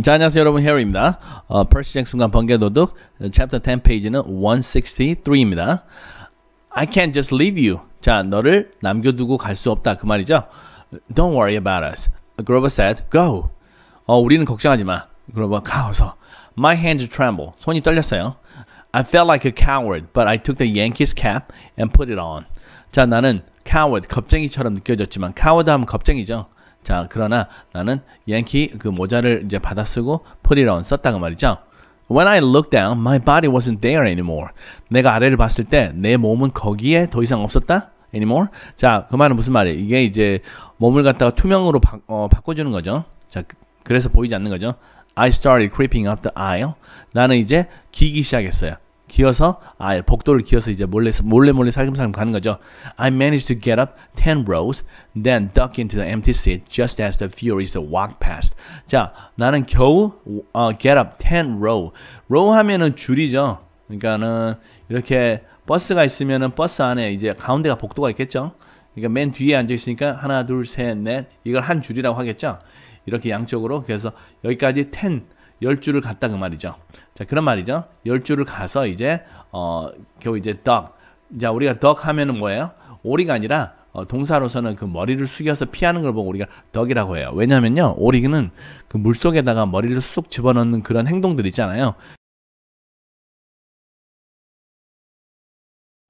자, 안녕하세요 여러분 헤어입니다. 어, 퍼시 잭슨과 번개도둑 챕터 10 페이지는 163입니다. I can't just leave you. 자, 너를 남겨두고 갈 수 없다 그 말이죠. Don't worry about us. Grover said, go. 어, 우리는 걱정하지 마. 그러버 가서. My hands tremble. 손이 떨렸어요. I felt like a coward, but I took the Yankees cap and put it on. 자, 나는 coward, 겁쟁이처럼 느껴졌지만 coward 하면 겁쟁이죠. 자, 그러나 나는 양키 그 모자를 이제 받아 쓰고 put it on 썼다고 말이죠. When I looked down, my body wasn't there anymore. 내가 아래를 봤을 때 내 몸은 거기에 더 이상 없었다. anymore. 자, 그 말은 무슨 말이에요? 이게 이제 몸을 갖다가 투명으로 바, 어, 바꿔주는 거죠. 자, 그, 그래서 보이지 않는 거죠. I started creeping up the aisle. 나는 이제 기기 시작했어요. 기어서 아 예, 복도를 기어서 이제 몰래 몰래 몰래 살금살금 가는 거죠. I managed to get up ten rows, then duck into the empty seat just as the Furies walked past. 자, 나는 겨우 어, get up ten row. row 하면은 줄이죠. 그러니까는 이렇게 버스가 있으면은 버스 안에 이제 가운데가 복도가 있겠죠. 그러니까 맨 뒤에 앉아 있으니까 하나, 둘, 셋, 넷 이걸 한 줄이라고 하겠죠. 이렇게 양쪽으로 그래서 여기까지 ten 열 줄을 갔다 그 말이죠. 자, 그런 말이죠. 열 줄을 가서 이제 어 겨우 이제 d 자, 우리가 d 하면은 뭐예요? 오리가 아니라 어, 동사로서는 그 머리를 숙여서 피하는 걸 보고 우리가 덕이라고 해요. 왜냐면요. 오리는 그 물속에다가 머리를 쑥 집어넣는 그런 행동들 있잖아요.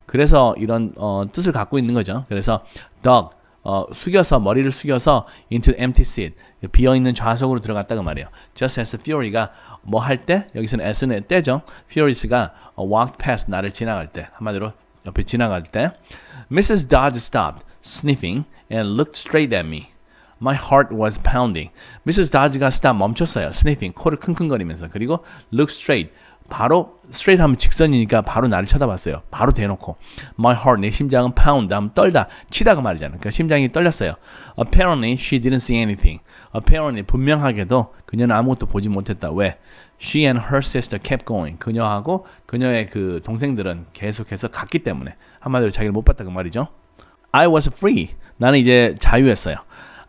그래서 이런 어, 뜻을 갖고 있는 거죠. 그래서 d 어, 숙여서 머리를 숙여서 into empty seat 비어 있는 좌석으로 들어갔다 그 말이에요. Just as Fury가 뭐 할 때 여기서는 s는 때죠. Furious가 walked past 나를 지나갈 때 한마디로 옆에 지나갈 때 Mrs. Dodge stopped sniffing and looked straight at me. My heart was pounding. Mrs. Dodge가 쓰다 멈췄어요. sniffing, 코를 킁킁거리면서. 그리고 look straight. 바로 straight 하면 직선이니까 바로 나를 쳐다봤어요. 바로 대놓고. My heart, 내 심장은 pound, 다음 떨다, 치다가 말이잖아. 그러니까 심장이 떨렸어요. Apparently she didn't see anything. Apparently 분명하게도 그녀는 아무것도 보지 못했다. 왜? She and her sister kept going. 그녀하고 그녀의 그 동생들은 계속해서 갔기 때문에 한마디로 자기를 못 봤다 그 말이죠. I was free. 나는 이제 자유했어요.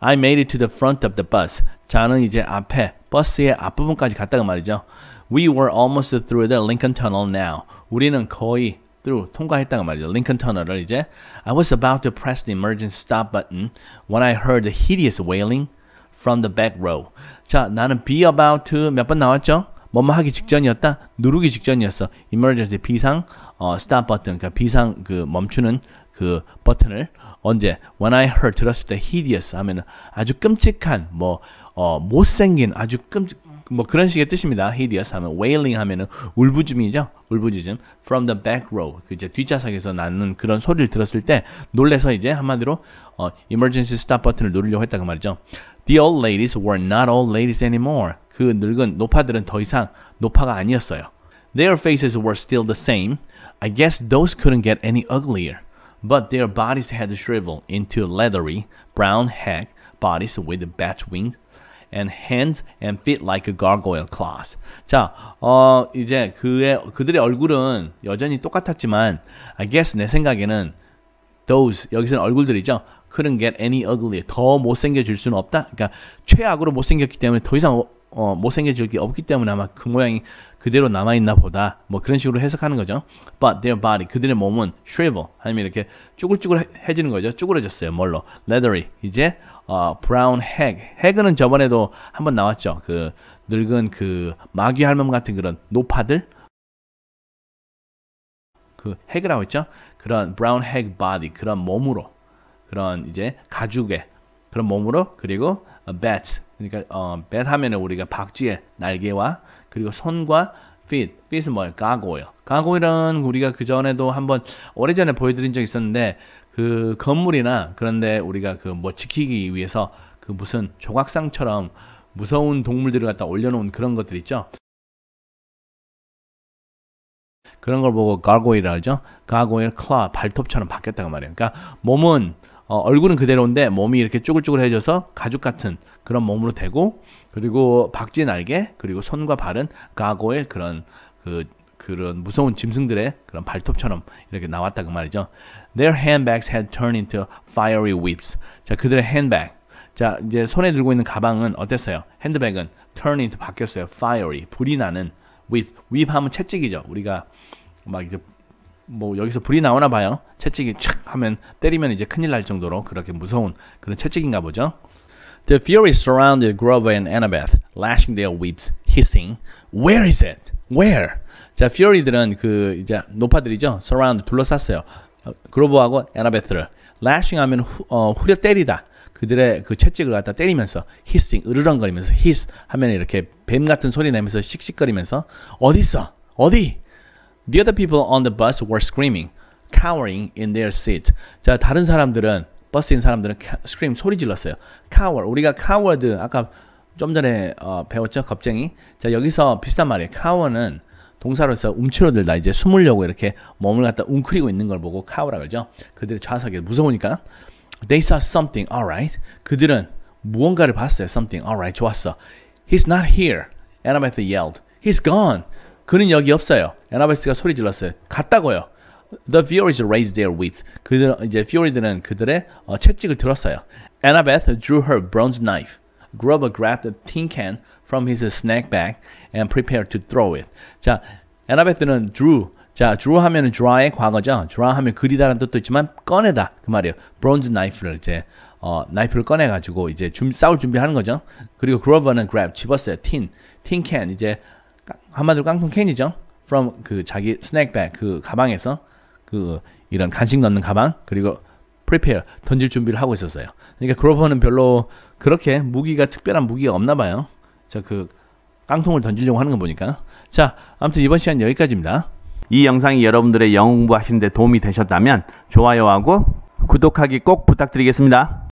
I made it to the front of the bus. 저는 이제 앞에 버스의 앞부분까지 갔다가 말이죠. We were almost through the Lincoln Tunnel now. 우리는 거의 through 통과했다가 말이죠. 링컨 터널을 이제 I was about to press the emergency stop button when I heard the hideous wailing from the back row. 자, 나는 be about to 몇 번 나왔죠? 뭐뭐 하기 직전이었다. 누르기 직전이었어. emergency 비상 어, stop button 그러니까 비상 그 멈추는 그 버튼을 언제 when I heard 들었을 때 hideous 하면 아주 끔찍한 뭐 어, 못생긴 아주 끔찍 뭐 그런 식의 뜻입니다. hideous 하면 wailing 하면은 울부짖음이죠. 울부짖음 from the back row 그 이제 뒷좌석에서 나는 그런 소리를 들었을 때 놀래서 이제 한마디로 어, emergency stop 버튼을 누르려고 했다 그 말이죠. The old ladies were not old ladies anymore. 그 늙은 노파들은 더 이상 노파가 아니었어요. Their faces were still the same. I guess those couldn't get any uglier. but their bodies had shriveled into leathery, brown hag bodies with bat wings and hands and feet like a gargoyle claws. 자, 어 이제 그의 그들의 얼굴은 여전히 똑같았지만 I guess 내 생각에는 those 여기서는 얼굴들이죠. couldn't get any ugly 더 못생겨질 수는 없다. 그러니까 최악으로 못생겼기 때문에 더 이상 어, 못생겨질 게 없기 때문에 아마 그 모양이 그대로 남아있나 보다 뭐 그런 식으로 해석하는 거죠 but their body 그들의 몸은 shrivel 아니면 이렇게 쭈글쭈글해지는 거죠 쭈그러졌어요 뭘로 leathery 이제 어, brown hag hag은 저번에도 한번 나왔죠 그 늙은 그 마귀 할멈 같은 그런 노파들 그 hag라고 했죠 그런 brown hag body 그런 몸으로 그런 이제 가죽에 그런 몸으로 그리고 어, bat 그러니까 어, bat 하면은 우리가 박쥐의 날개와 그리고 손과 feet feet은 뭐예요? g 고 r g o y 은 우리가 그 전에도 한번 오래전에 보여드린 적이 있었는데 그 건물이나 그런데 우리가 그 뭐 지키기 위해서 그 무슨 조각상처럼 무서운 동물들을 갖다 올려놓은 그런 것들 있죠. 그런 걸 보고 g 고일 g 하죠. g 고일 클라 y 발톱처럼 바뀌었다고 말이에요. 그러니까 몸은 어, 얼굴은 그대로인데 몸이 이렇게 쭈글쭈글해져서 가죽 같은 그런 몸으로 되고 그리고 박쥐 날개 그리고 손과 발은 가고의 그런 그 그런 무서운 짐승들의 그런 발톱처럼 이렇게 나왔다 그 말이죠. Their handbags had turned into fiery whips. 자 그들의 h a n 자 이제 손에 들고 있는 가방은 어땠어요? 핸드백은 turn into 바뀌었어요. fiery 불이 나는 whip whip 하면 채찍이죠. 우리가 막 이제 뭐 여기서 불이 나오나 봐요. 채찍이 촥 하면 때리면 이제 큰일 날 정도로 그렇게 무서운 그런 채찍인가 보죠. The fury surrounded Grover and Annabeth, lashing their whips, hissing. Where is it? Where? 자, fury들은 그 이제 노파들이죠. surround 둘러쌌어요. 그로버하고 애나베스를 lashing 하면 후, 어, 후려 때리다. 그들의 그 채찍을 갖다 때리면서 hissing 으르렁거리면서 hiss 하면 이렇게 뱀 같은 소리 내면서 씩씩거리면서 어디 있어? 어디? The other people on the bus were screaming, cowering in their seat. 자, 다른 사람들은 버스에 있는 사람들은 scream 소리 질렀어요. cower 우리가 coward 아까 좀 전에 어, 배웠죠 겁쟁이. 자 여기서 비슷한 말이에요. cower는 동사로서 움츠러들다 이제 숨으려고 이렇게 몸을 갖다 웅크리고 있는 걸 보고 cower라 그러죠. 그들의 좌석에 무서우니까 they saw something alright. l 그들은 무언가를 봤어요. something alright 좋았어. He's not here. Annabeth yelled. He's gone. 그는 여기 없어요. 에나베스가 소리 질렀어요. 갔다고요. The Furies raised their whips. 그들 이제 Fury들은 그들의 어, 채찍을 들었어요. Annabeth drew her bronze knife. Grover grabbed a tin can from his snack bag and prepared to throw it. 자, Annabeth는 drew. 자, drew 하면은 draw의 과거죠. draw 하면 그리다라는 뜻도 있지만 꺼내다 그 말이에요. bronze knife를 이제 어, 나이프를 꺼내 가지고 이제 준 싸울 준비하는 거죠. 그리고 Grover는 grab 집었어요. tin, tin can 이제 한마디로 깡통 캔이죠. from 그 자기 스낵백 그 가방에서 그 이런 간식 넣는 가방 그리고 prepare 던질 준비를 하고 있었어요. 그러니까 그로버는 별로 그렇게 무기가 특별한 무기가 없나 봐요. 저 그 깡통을 던지려고 하는 거 보니까. 자, 아무튼 이번 시간 여기까지입니다. 이 영상이 여러분들의 영어 공부하시는 데 도움이 되셨다면 좋아요하고 구독하기 꼭 부탁드리겠습니다.